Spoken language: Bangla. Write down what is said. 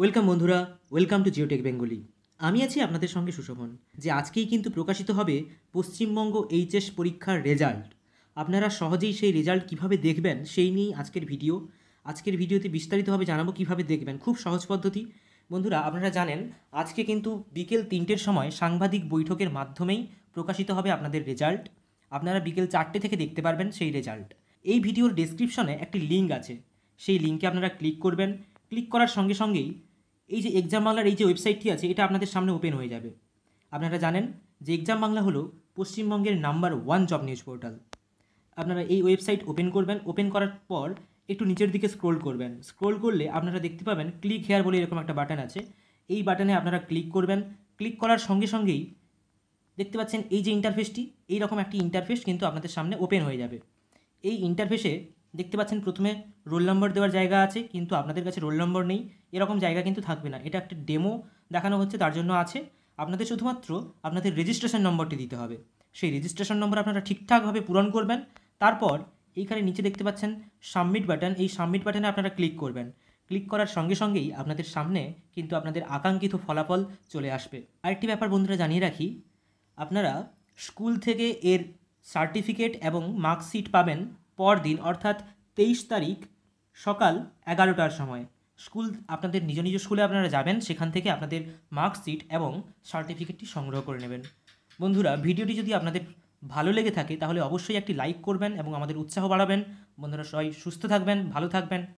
ওয়েলকাম বন্ধুরা ওয়েলকাম টু জিওটেক বেঙ্গলি আমি আছি আপনাদের সঙ্গে সুশোভন যে আজকেই কিন্তু প্রকাশিত হবে পশ্চিমবঙ্গ এইচএস পরীক্ষার রেজাল্ট আপনারা সহজেই সেই রেজাল্ট কিভাবে দেখবেন সেই নিয়েই আজকের ভিডিও আজকের ভিডিওতে বিস্তারিতভাবে জানাবো কিভাবে দেখবেন খুব সহজ পদ্ধতি বন্ধুরা আপনারা জানেন আজকে কিন্তু বিকেল তিনটের সময় সাংবাদিক বৈঠকের মাধ্যমেই প্রকাশিত হবে আপনাদের রেজাল্ট আপনারা বিকেল চারটে থেকে দেখতে পারবেন সেই রেজাল্ট এই ভিডিওর ডিসক্রিপশনে একটি লিঙ্ক আছে সেই লিঙ্কে আপনারা ক্লিক করবেন ক্লিক করার সঙ্গে সঙ্গেই এই যে এক্সাম বাংলার এই যে ওয়েবসাইটটি আছে এটা আপনাদের সামনে ওপেন হয়ে যাবে আপনারা জানেন যে এক্সাম বাংলা হলো পশ্চিমবঙ্গের number one job news portal আপনারা এই ওয়েবসাইট ওপেন করবেন ওপেন করার পর একটু নিচের দিকে স্ক্রোল করবেন স্ক্রোল করলে আপনারা দেখতে পাবেন ক্লিক হেয়ার বলে এরকম একটা বাটন আছে এই বাটনে আপনারা ক্লিক করবেন ক্লিক করার সঙ্গে সঙ্গেই দেখতে পাচ্ছেন এই যে ইন্টারফেসটি এইরকম একটি ইন্টারফেস কিন্তু আপনাদের সামনে ওপেন হয়ে যাবে এই ইন্টারফেসে দেখতে পাচ্ছেন প্রথমে রোল নম্বর দেওয়ার জায়গা আছে কিন্তু আপনাদের কাছে রোল নম্বর নেই এরকম জায়গা কিন্তু থাকবে না এটা একটা ডেমো দেখানো হচ্ছে তার জন্য আছে আপনাদের শুধুমাত্র আপনাদের রেজিস্ট্রেশন নম্বরটি দিতে হবে সেই রেজিস্ট্রেশন নম্বর আপনারা ঠিকঠাকভাবে পূরণ করবেন তারপর এইখানে নিচে দেখতে পাচ্ছেন সাবমিট বাটন এই সাবমিট বাটনে আপনারা ক্লিক করবেন ক্লিক করার সঙ্গে সঙ্গেই আপনাদের সামনে কিন্তু আপনাদের আকাঙ্ক্ষিত ফলাফল চলে আসবে আরেকটি ব্যাপার বন্ধুরা জানিয়ে রাখি আপনারা স্কুল থেকে এর সার্টিফিকেট এবং মার্কশিট পাবেন পরদিন অর্থাৎ তেইশ তারিখ সকাল এগারোটার সময় স্কুল আপনাদের নিজ নিজ স্কুলে আপনারা যাবেন সেখান থেকে আপনাদের মার্কশিট এবং সার্টিফিকেটটি সংগ্রহ করে নেবেন বন্ধুরা ভিডিওটি যদি আপনাদের ভালো লেগে থাকে তাহলে অবশ্যই একটি লাইক করবেন এবং আমাদের উৎসাহ বাড়াবেন বন্ধুরা সবাই সুস্থ থাকবেন ভালো থাকবেন